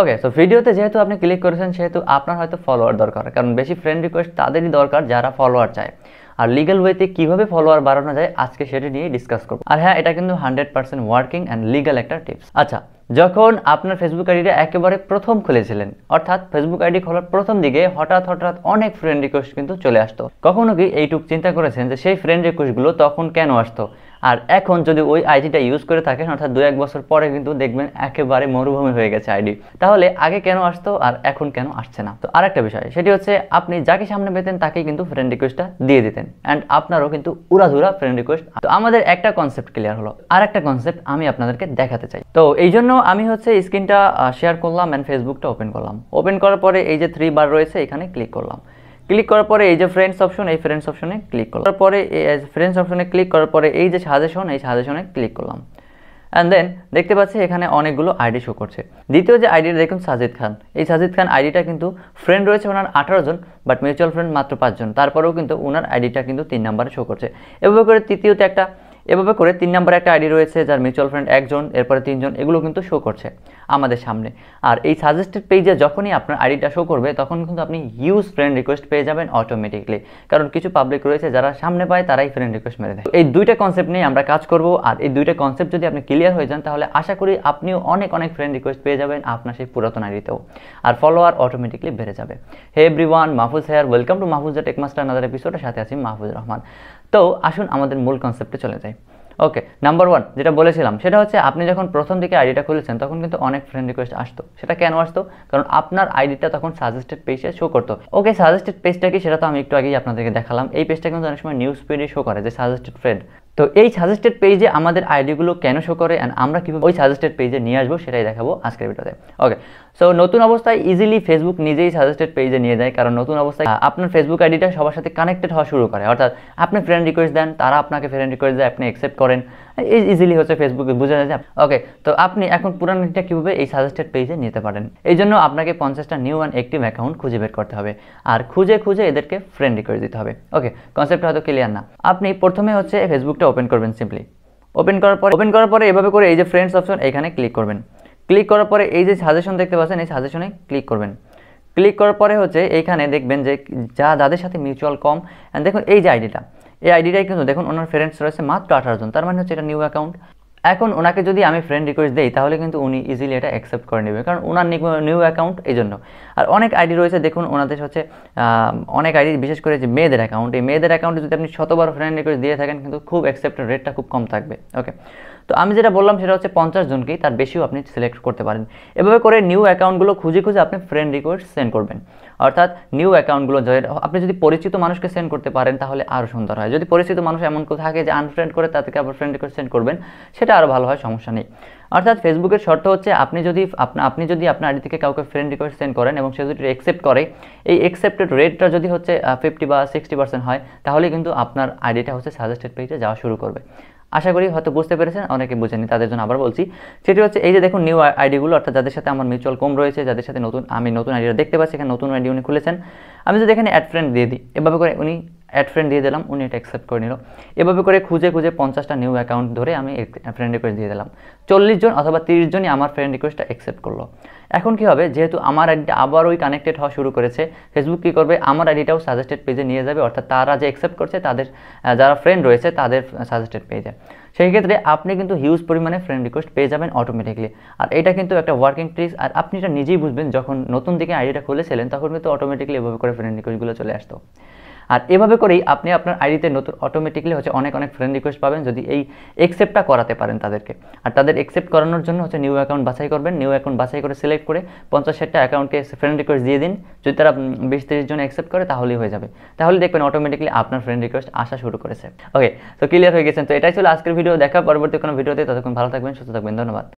okay so ভিডিওতে যেহেতু আপনি ক্লিক করেছেন সেহেতু আপনার হয়তো ফলোয়ার দরকার কারণ বেশি ফ্রেন্ড রিকোয়েস্ট তাদেরই দরকার যারা ফলোয়ার চায় আর লিগাল ওয়েতে কীভাবে ফলোয়ার বাড়ানো যায় আজকে সেটি নিয়ে ডিসকাস করবো আর হ্যাঁ এটা কিন্তু hundred percent working and legal একটা টিপস আচ্ছা যখন আপনার ফেসবুক আইডিটা একেবারে প্রথম খুলেছিলেন অর্থাৎ ফেসবুক আইডি খোলার প্রথম দিকে হঠাৎ হঠাৎ অনেক ফ্রেন্ড রিকোয়েস্ট কিন্তু চলে আসতো কখনো কি এইটুক চিন্তা করেছেন যে সেই ফ্রেন্ড রিকোয়েস্টগুলো তখন কেন আসতো আর এখন যদি ওই আইডিটা ইউজ করে থাকেন অর্থাৎ দু এক বছর পরে কিন্তু দেখবেন একেবারে মরুভূমি হয়ে গেছে আইডি তাহলে আগে কেন আসতো আর এখন কেন আসছে না তো আর একটা বিষয় সেটি হচ্ছে আপনি যাকে সামনে পেতেন তাকে কিন্তু ফ্রেন্ড রিকোয়েস্টটা দিয়ে দিতেন অ্যান্ড আপনারও কিন্তু উড়াধুরা ফ্রেন্ড রিকোয়েস্ট তো আমাদের একটা কনসেপ্ট ক্লিয়ার হলো আর একটা কনসেপ্ট আমি আপনাদেরকে দেখাতে চাই তো এই জন্য আমি হচ্ছে স্ক্রিনটা শেয়ার করলাম অ্যান্ড ফেসবুকটা ওপেন করলাম ওপেন করার পরে এই যে থ্রি বার রয়েছে এখানে ক্লিক করলাম ক্লিক করার পরে এই যে ফ্রেন্ডস অপশন এই ফ্রেন্ডস অপশনে ক্লিক করার পরে ফ্রেন্ডস অপশনে ক্লিক করার পরে এই যে সাজেশন এই সাজেশনে ক্লিক করলাম অ্যান্ড দেন দেখতে পাচ্ছি এখানে অনেকগুলো আইডি শো করছে দ্বিতীয় যে আইডিটা দেখুন সাজিদ খান এই সাজিদ খান আইডিটা কিন্তু ফ্রেন্ড রয়েছে ওনার আঠারো জন বাট মিউচুয়াল ফ্রেন্ড মাত্র পাঁচজন তারপরেও কিন্তু ওনার আইডিটা কিন্তু তিন নাম্বারে শো করছে এভাবে করে তৃতীয়তে একটা এভাবে করে তিন নম্বরে একটা আইডি রয়েছে যার মিউচুয়াল ফান্ড একজন এরপরে তিনজন এগুলো কিন্তু শো করছে আমাদের সামনে আর এই সাজেস্টেড পেজে যখনই আপনার আইডিটা শো করবে তখন কিন্তু আপনি ইউজ ফ্রেন্ড রিকোয়েস্ট পেয়ে যাবেন অটোমেটিকলি কারণ কিছু পাবলিক রয়েছে যারা সামনে পায় তারাই ফ্রেন্ড রিকোয়েস্ট মেরে দেয় এই দুইটা কনসেপ্ট নিয়ে আমরা কাজ করব আর এই দুইটা কনসেপ্ট যদি আপনি ক্লিয়ার হয়ে যান তাহলে আশা করি আপনিও অনেক অনেক ফ্রেন্ড রিকোয়েস্ট পেয়ে যাবেন আপনার সেই পুরাতন আইডিতেও আর ফলোয়ার অটোমেটিকলি বেড়ে যাবে hey everyone Mahfuz here welcome to Mahfuz TechMaster another এপিসোডের সাথে আছি মাহফুজ রহমান তো আসুন আমাদের মূল কনসেপ্টে চলে যাই ওকে নাম্বার ওয়ান যেটা বলেছিলাম সেটা হচ্ছে আপনি যখন প্রথম দিকে আইডিটা খুলেছেন তখন কিন্তু অনেক ফ্রেন্ড রিকোয়েস্ট আসতো সেটা কেন আসতো কারণ আপনার আইডিটা তখন সাজেস্টেড পেজে শো করতো ওকে সাজেস্টেড পেজটা কি সেটা তো আমি একটু আগেই আপনাদেরকে দেখালাম এই পেজটা কিন্তু অনেক সময় নিউজ পেডে শো করে যে সাজেস্টেড ফ্রেন্ড তো এই সাজেস্টেড পেজে আমাদের আইডিগুলো কেন শো করে অ্যান্ড আমরা কীভাবে ওই সাজেস্টেড পেজে নিয়ে আসবো সেটাই দেখাবো আজকের ভিডিওতে ওকে সো নতুন অবস্থায় ইজিলি ফেসবুক নিজেই সাজেস্টেড পেজে নিয়ে যায় কারণ নতুন অবস্থায় আপনার ফেসবুক আইডিটা সবার সাথে কানেক্টেড হওয়া শুরু করে অর্থাৎ আপনি ফ্রেন্ড রিকোয়েস্ট দেন তারা আপনাকে ফ্রেন্ড রিকোয়েস্ট দেয় আপনি অ্যাকসেপ্ট করেন ইজিলি হচ্ছে ফেসবুকে বুঝে যায় ওকে তো আপনি এখন পুরান আইডিটা কীভাবে এই সাজেস্টেড পেজে নিতে পারেন এই জন্য আপনাকে পঞ্চাশটা নিউ অ্যান্ড অ্যাক্টিভ অ্যাকাউন্ট খুঁজে বের করতে হবে আর খুঁজে খুঁজে এদেরকে ফ্রেন্ড রিকোয়েস্ট দিতে হবে ওকে কনসেপ্টটা হয়তো ক্লিয়ার না আপনি প্রথমে হচ্ছে ফেসবুকটা অপশনটা ওপেন করবেন সিম্পলি ওপেন করার পরে ওপেন করার পরে এভাবে করে এই যে ফ্রেন্ডস অপশন এখানে ক্লিক করবেন ক্লিক করার পরে এই যে সাজেশন দেখতে পাচ্ছেন এই সাজেশনে ক্লিক করবেন ক্লিক করার পরে হচ্ছে এইখানে দেখবেন যে যা যাদের সাথে মিউচুয়াল কম অ্যান্ড দেখুন এই যে আইডিটা এই আইডিটাই কিন্তু দেখুন ওনার ফ্রেন্ডস রয়েছে মাত্র আঠারো জন তার মানে হচ্ছে এটা নিউ অ্যাকাউন্ট এখন ওনাকে যদি আমি ফ্রেন্ড রিকোয়েস্ট দিই তাহলে কিন্তু উনি ইজিলি এটা অ্যাকসেপ্ট করে নেবে কারণ ওনার নিউ অ্যাকাউন্ট এই জন্য আর অনেক আইডি রয়েছে দেখুন ওনাদের হচ্ছে অনেক আইডি বিশেষ করে যে মেয়েদের অ্যাকাউন্ট এই মেয়েদের অ্যাকাউন্টে যদি আপনি শতবার ফ্রেন্ড রিকোয়েস্ট দিয়ে থাকেন কিন্তু খুব অ্যাকসেপ্টের রেটটা খুব কম থাকবে ওকে তো আমি যেটা বললাম সেটা হচ্ছে পঞ্চাশ জনকেই তার বেশিও আপনি সিলেক্ট করতে পারেন এভাবে করে নিউ অ্যাকাউন্টগুলো খুঁজে খুঁজে আপনি ফ্রেন্ড রিকোয়েস্ট সেন্ড করবেন অর্থাৎ নিউ অ্যাকাউন্টগুলো আপনি যদি পরিচিত মানুষকে সেন্ড করতে পারেন তাহলে আরও সুন্দর হয় যদি পরিচিত মানুষ এমন কেউ থাকে যে আনফ্রেন্ড করে তাদেরকে আবার ফ্রেন্ড রিকোয়েস্ট সেন্ড করবেন সেটা আরও ভালো হয় সমস্যা নেই অর্থাৎ ফেসবুকের শর্ত হচ্ছে আপনি যদি আপনি যদি আপনার আইডি থেকে কাউকে ফ্রেন্ড রিকোয়েস্ট সেন্ড করেন এবং সে যদি অ্যাকসেপ্ট করে এই অ্যাকসেপ্টেড রেটটা যদি হচ্ছে ফিফটি বা সিক্সটি পার্সেন্ট হয় তাহলে কিন্তু আপনার আইডিটা হচ্ছে সাজেস্টেড পেজে যাওয়া শুরু করবে আশা করি হয়তো বুঝতে পেরেছেন অনেকে বুঝেনি তাদের জন্য আবার বলছি সেটি হচ্ছে এই যে দেখুন নিউ আইডিগুলো অর্থাৎ যাদের সাথে আমার মিউচুয়াল কম রয়েছে যাদের সাথে নতুন আমি নতুন আইডিটা দেখতে পাচ্ছি এখানে নতুন আইডি উনি খুলেছেন আমি যদি এখানে অ্যাড ফ্রেন্ড দিয়ে দিই এভাবে করে উনি অ্যাড ফ্রেন্ড দিয়ে দিলাম উনি এটা অ্যাকসেপ্ট করে নিল এভাবে করে খুঁজে খুঁজে পঞ্চাশটা নিউ অ্যাকাউন্ট ধরে আমি ফ্রেন্ড রিকোয়েস্ট দিয়ে দিলাম চল্লিশ জন অথবা তিরিশ জনই আমার ফ্রেন্ড রিকোয়েস্টটা অ্যাকসেপ্ট করলো এখন কি হবে যেহেতু আমার আইডিটা আবার ওই কানেক্টেড হওয়া শুরু করেছে ফেসবুক কী করবে আমার আইডিটাও সাজেস্টেড পেজে নিয়ে যাবে অর্থাৎ তারা যে অ্যাকসেপ্ট করছে তাদের যারা ফ্রেন্ড রয়েছে তাদের সাজেস্টেড পেজে সেই ক্ষেত্রে আপনি কিন্তু হিউজ পরিমাণে ফ্রেন্ড রিকোয়েস্ট পেয়ে যাবেন অটোমেটিকলি আর এটা কিন্তু একটা ওয়ার্কিং ট্রিক্স আর আপনি এটা নিজেই বুঝবেন যখন নতুন দিকে আইডিটা খুলেছিলেন তখন কিন্তু অটোমেটিকলি এভাবে করে ফ্রেন্ড রিকোয়েস্টগুলো চলে আসতো আর এভাবে করেই আপনি আপনার আইডিতে নতুন অটোমেটিকলি হচ্ছে অনেক অনেক ফ্রেন্ড রিকোয়েস্ট পাবেন যদি এই অ্যাকসেপ্টটা করাতে পারেন তাদেরকে আর তাদের অ্যাকসেপ্ট করানোর জন্য হচ্ছে নিউ অ্যাকাউন্ট বাছাই করবেন নিউ অ্যাকাউন্ট বাছাই করে সিলেক্ট করে পঞ্চাশ ষাটটা অ্যাকাউন্টকে ফ্রেন্ড রিকোয়েস্ট দিয়ে দিন যদি তারা বিশ তিরিশ জন অ্যাকসেপ্ট করে তাহলেই হয়ে যাবে তাহলে দেখবেন অটোমেটিকলি আপনার ফ্রেন্ড রিকোয়েস্ট আসা শুরু করেছে ওকে তো ক্লিয়ার হয়ে গেছেন তো এটাই ছিল আজকের ভিডিও দেখা পরবর্তী কোনো ভিডিওতে ততক্ষণ ভালো থাকবেন সুস্থ থাকবেন ধন্যবাদ